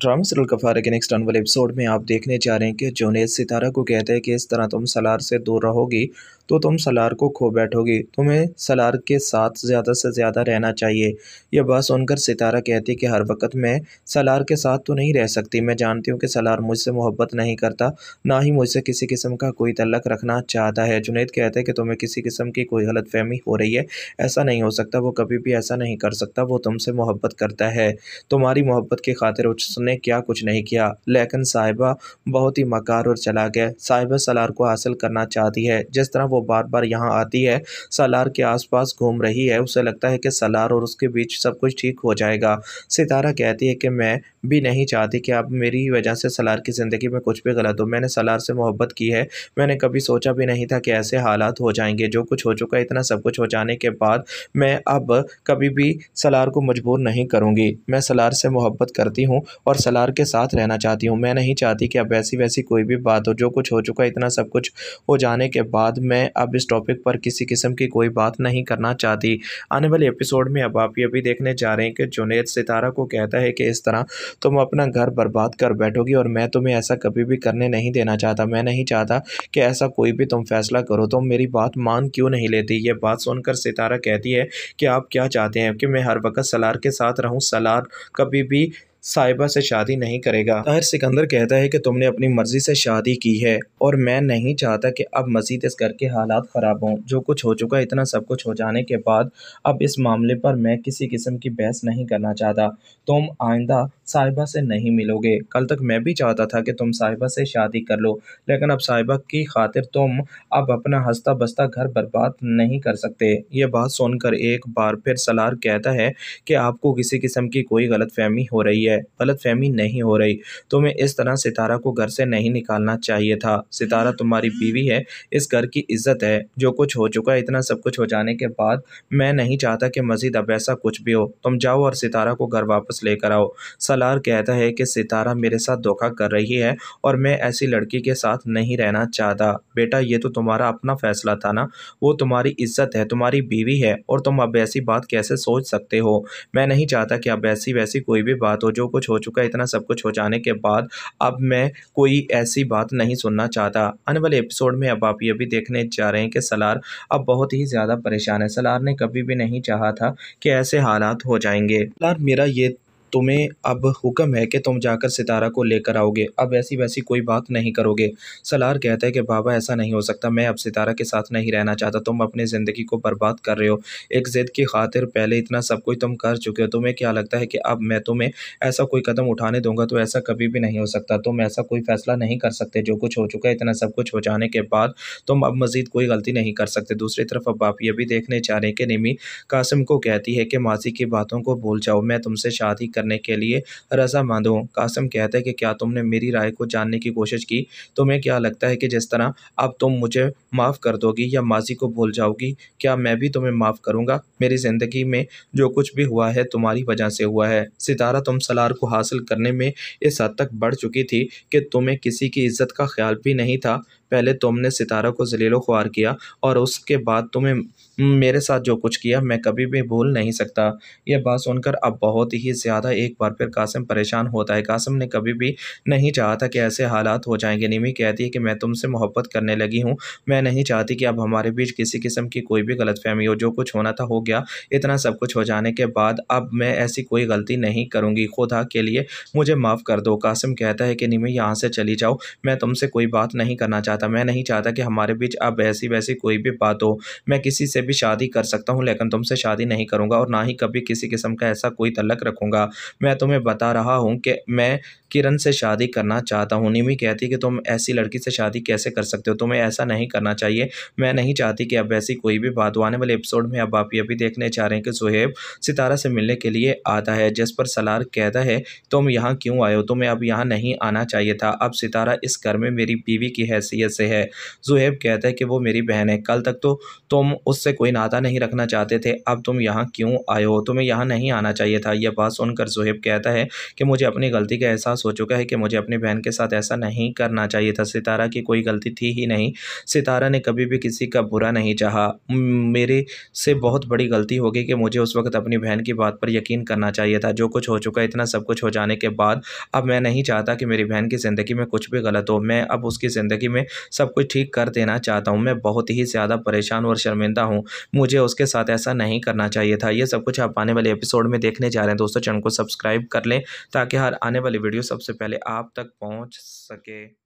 drama serial कफारे के next वाले episode में आप देखने जा रहे हैं कि जुनेद सितारा को कहते हैं कि इस तरह तुम सलार से दूर रहोगी तो तुम सलार को खो बैठोगी तुम्हें सलार के साथ ज़्यादा से ज़्यादा रहना चाहिए यह बात सुनकर सितारा कहती है कि हर वक्त मैं सलार के साथ तो नहीं रह सकती मैं जानती हूँ कि सलार मुझसे मोहब्बत नहीं करता ना ही मुझसे किसी किस्म का कोई तलक रखना चाहता है जुनेद कहते हैं कि तुम्हें किसी किस्म की कोई गलत फहमी हो रही है ऐसा नहीं हो सकता वो कभी भी ऐसा नहीं कर सकता वो तुमसे मोहब्बत करता है तुम्हारी मोहब्बत की खातिर उस ने क्या कुछ नहीं किया लेकिन साहिबा बहुत ही मकार और चला गया साहिबा सलार को हासिल करना चाहती है जिस तरह वो बार बार यहाँ आती है सलार के आसपास घूम रही है उसे लगता है कि सलार और उसके बीच सब कुछ ठीक हो जाएगा सितारा कहती है कि मैं भी नहीं चाहती कि आप मेरी वजह से सलार की ज़िंदगी में कुछ भी गलत हो मैंने सलार से मोहब्बत की है मैंने कभी सोचा भी नहीं था कि ऐसे हालात हो जाएंगे जो कुछ हो चुका इतना सब कुछ हो जाने के बाद मैं अब कभी भी सलार को मजबूर नहीं करूँगी मैं सलार से मोहब्बत करती हूँ और और सलार के साथ रहना चाहती हूँ मैं नहीं चाहती कि अब वैसी वैसी कोई भी बात हो जो कुछ हो चुका इतना सब कुछ हो जाने के बाद मैं अब इस टॉपिक पर किसी किस्म की कोई बात नहीं करना चाहती आने वाले एपिसोड में अब आप ये भी देखने जा रहे हैं कि जुनेद सितारा को कहता है कि इस तरह तुम अपना घर बर्बाद कर बैठोगी और मैं तुम्हें ऐसा कभी भी करने नहीं देना चाहता मैं नहीं चाहता कि ऐसा कोई भी तुम फैसला करो तुम मेरी बात मान क्यों नहीं लेती ये बात सुनकर सितारा कहती है कि आप क्या चाहते हैं कि मैं हर वक्त सलार के साथ रहूँ सलार कभी भी साहिबा से शादी नहीं करेगा ताहिर सिकंदर कहता है कि तुमने अपनी मर्जी से शादी की है और मैं नहीं चाहता कि अब मजीद इस घर के हालात ख़राब हों जो कुछ हो चुका इतना सब कुछ हो जाने के बाद अब इस मामले पर मैं किसी किस्म की बहस नहीं करना चाहता तुम आइंदा साहिबा से नहीं मिलोगे कल तक मैं भी चाहता था कि तुम साहिबा से शादी कर लो लेकिन अब साहिबा की खातिर तुम अब अपना हंसता बस्ता घर बर्बाद नहीं कर सकते ये बात सुनकर एक बार फिर सलार कहता है कि आपको किसी किस्म की कोई गलतफहमी हो रही है है गलत फहमी नहीं हो रही तुम्हें इस तरह सितारा को घर से नहीं निकालना चाहिए था सितारा तुम्हारी बीवी है इस घर की इज्जत है जो कुछ हो चुका है इतना सब कुछ हो जाने के बाद मैं नहीं चाहता कि मजीद अब ऐसा कुछ भी हो तुम जाओ और सितारा को घर वापस लेकर आओ सलार कहता है कि सितारा मेरे साथ धोखा कर रही है और मैं ऐसी लड़की के साथ नहीं रहना चाहता बेटा ये तो तुम्हारा अपना फैसला था ना वो तुम्हारी इज्जत है तुम्हारी बीवी है और तुम अब ऐसी बात कैसे सोच सकते हो मैं नहीं चाहता कि अब ऐसी वैसी कोई भी बात हो जो कुछ हो चुका है इतना सब कुछ हो जाने के बाद अब मैं कोई ऐसी बात नहीं सुनना चाहता आने वाले एपिसोड में अब आप ये भी देखने जा रहे हैं कि सलार अब बहुत ही ज़्यादा परेशान है सलार ने कभी भी नहीं चाहा था कि ऐसे हालात हो जाएंगे सलार मेरा ये तुम्हें अब हुक्म है कि तुम जाकर सितारा को लेकर आओगे अब ऐसी वैसी कोई बात नहीं करोगे सलार कहता है कि बाबा ऐसा नहीं हो सकता मैं अब सितारा के साथ नहीं रहना चाहता तुम अपनी ज़िंदगी को बर्बाद कर रहे हो एक ज़िद की खातिर पहले इतना सब कुछ तुम कर चुके हो तुम्हें क्या लगता है कि अब मैं तुम्हें ऐसा कोई कदम उठाने दूंगा तो ऐसा कभी भी नहीं हो सकता तुम ऐसा कोई फ़ैसला नहीं कर सकते जो कुछ हो चुका है इतना सब कुछ हो जाने के बाद तुम अब मज़ीद कोई गलती नहीं कर सकते दूसरी तरफ अब आप ये भी देखने चाह रहे हैं कि निमी कासिम को कहती है कि माजी की बातों को भूल जाओ मैं तुमसे शादी करने के लिए रजामंद हूँ कासम कहता है कि क्या तुमने मेरी राय को जानने की कोशिश की तुम्हें क्या लगता है कि जिस तरह अब तुम मुझे माफ़ कर दोगी या माजी को भूल जाओगी क्या मैं भी तुम्हें माफ़ करूँगा मेरी ज़िंदगी में जो कुछ भी हुआ है तुम्हारी वजह से हुआ है सितारा तुम सलार को हासिल करने में इस हद तक बढ़ चुकी थी कि तुम्हें किसी की इज्जत का ख्याल भी नहीं था पहले तुमने सितारा को जलीलो ख्वार किया और उसके बाद तुम्हें मेरे साथ जो कुछ किया मैं कभी भी भूल नहीं सकता यह बात सुनकर अब बहुत ही ज़्यादा एक बार फिर कासिम परेशान होता है कासिम ने कभी भी नहीं चाहा था कि ऐसे हालात हो जाएंगे निमी कहती है कि मैं तुमसे मोहब्बत करने लगी हूँ मैं नहीं चाहती कि अब हमारे बीच किसी किस्म की कोई भी गलतफहमी हो जो कुछ होना था हो गया इतना सब कुछ हो जाने के बाद अब मैं ऐसी कोई गलती नहीं करूँगी खुदा के लिए मुझे माफ़ कर दो कासिम कहता है कि निमी यहाँ से चली जाओ मैं तुमसे कोई बात नहीं करना चाहती चाहता मैं नहीं चाहता कि हमारे बीच अब ऐसी वैसी कोई भी बात हो मैं किसी से भी शादी कर सकता हूँ लेकिन तुमसे शादी नहीं करूँगा और ना ही कभी किसी किस्म का ऐसा कोई तलक रखूँगा मैं तुम्हें बता रहा हूँ कि मैं किरण से शादी करना चाहता हूँ निमी कहती कि तुम ऐसी लड़की से शादी कैसे कर सकते हो तुम्हें ऐसा नहीं करना चाहिए मैं नहीं चाहती कि अब ऐसी कोई भी बात हो आने वाले एपिसोड में अब आप ये भी देखने चाह रहे हैं कि सुहेब सितारा से मिलने के लिए आता है जिस पर सलार कहता है तुम यहाँ क्यों आए हो तुम्हें अब यहाँ नहीं आना चाहिए था अब सितारा इस घर में मेरी बीवी की हैसियत हैसियत से है जुहेब कहता है कि वो मेरी बहन है कल तक तो तुम उससे कोई नाता नहीं रखना चाहते थे अब तुम यहाँ क्यों आए हो तुम्हें यहाँ नहीं आना चाहिए था यह बात सुनकर जुहेब कहता है कि मुझे अपनी गलती का एहसास हो चुका है कि मुझे अपनी बहन के साथ ऐसा नहीं करना चाहिए था सितारा की कोई गलती थी ही नहीं सितारा ने कभी भी किसी का बुरा नहीं चाहा मेरे से बहुत बड़ी गलती होगी कि मुझे उस वक्त अपनी बहन की बात पर यकीन करना चाहिए था जो कुछ हो चुका इतना सब कुछ हो जाने के बाद अब मैं नहीं चाहता कि मेरी बहन की ज़िंदगी में कुछ भी गलत हो मैं अब उसकी ज़िंदगी में सब कुछ ठीक कर देना चाहता हूँ मैं बहुत ही ज़्यादा परेशान और शर्मिंदा हूँ मुझे उसके साथ ऐसा नहीं करना चाहिए था ये सब कुछ आप आने वाले एपिसोड में देखने जा रहे हैं दोस्तों चैनल को सब्सक्राइब कर लें ताकि हर आने वाली वीडियो सबसे पहले आप तक पहुँच सके